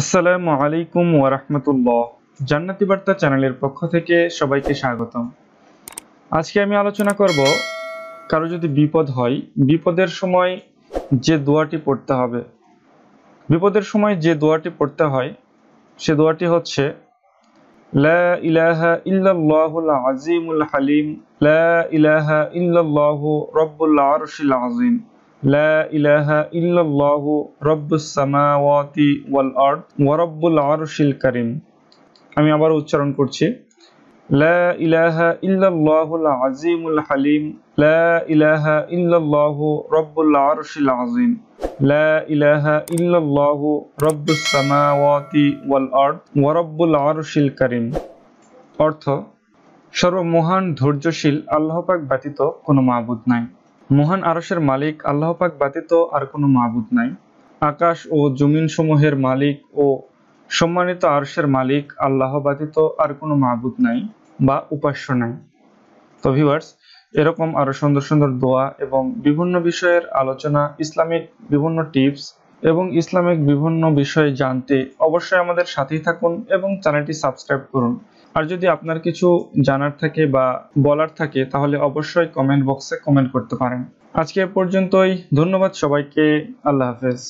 আসসালামু আলাইকুম ওয়ারাহমতুল্লাহ জান্নাতি বার্তা চ্যানেলের পক্ষ থেকে সবাইকে স্বাগতম আজকে আমি আলোচনা করব কারো যদি বিপদ হয় বিপদের সময় যে দোয়াটি পড়তে হবে বিপদের সময় যে দোয়াটি পড়তে হয় সে দোয়াটি হচ্ছে লা ইলাহা ইল্লাল্লাহুল আজিমুল হালিম লা ইলাহা ইল্লাল্লাহু রব্বুল আরশিল আজিম لا إله إلا الله رب السماوات والأرض ورب العرش الكريم আমি আবার উচ্চারণ করছি لا إله إلا الله العظيم الحليم لا إله إلا الله رب العرش العظيم لا إله إلا الله رب السماوات والأرض ورب العرش الكريم অর্থ সর্বমহান ধৈর্যশীল আল্লাহ পাক ব্যতীত কোনো মাবুদ নাই মহান আরসের মালিক পাক ব্যতীত আর কোনো মাহবুদ নাই আকাশ ও জমিন সমূহের মালিক ও সম্মানিত আরসের মালিক আল্লাহ ব্যতীত আর কোনো মাহবুদ নাই বা উপাস্য নাই তো ভিউয়ার্স এরকম আরো সুন্দর সুন্দর দোয়া এবং বিভিন্ন বিষয়ের আলোচনা ইসলামিক বিভিন্ন টিপস এবং ইসলামিক বিভিন্ন বিষয়ে জানতে অবশ্যই আমাদের সাথেই থাকুন এবং চ্যানেলটি সাবস্ক্রাইব করুন আর যদি আপনার কিছু জানার থাকে বা বলার থাকে তাহলে অবশ্যই কমেন্ট বক্সে কমেন্ট করতে পারেন আজকে এ পর্যন্তই ধন্যবাদ সবাইকে আল্লাহ হাফেজ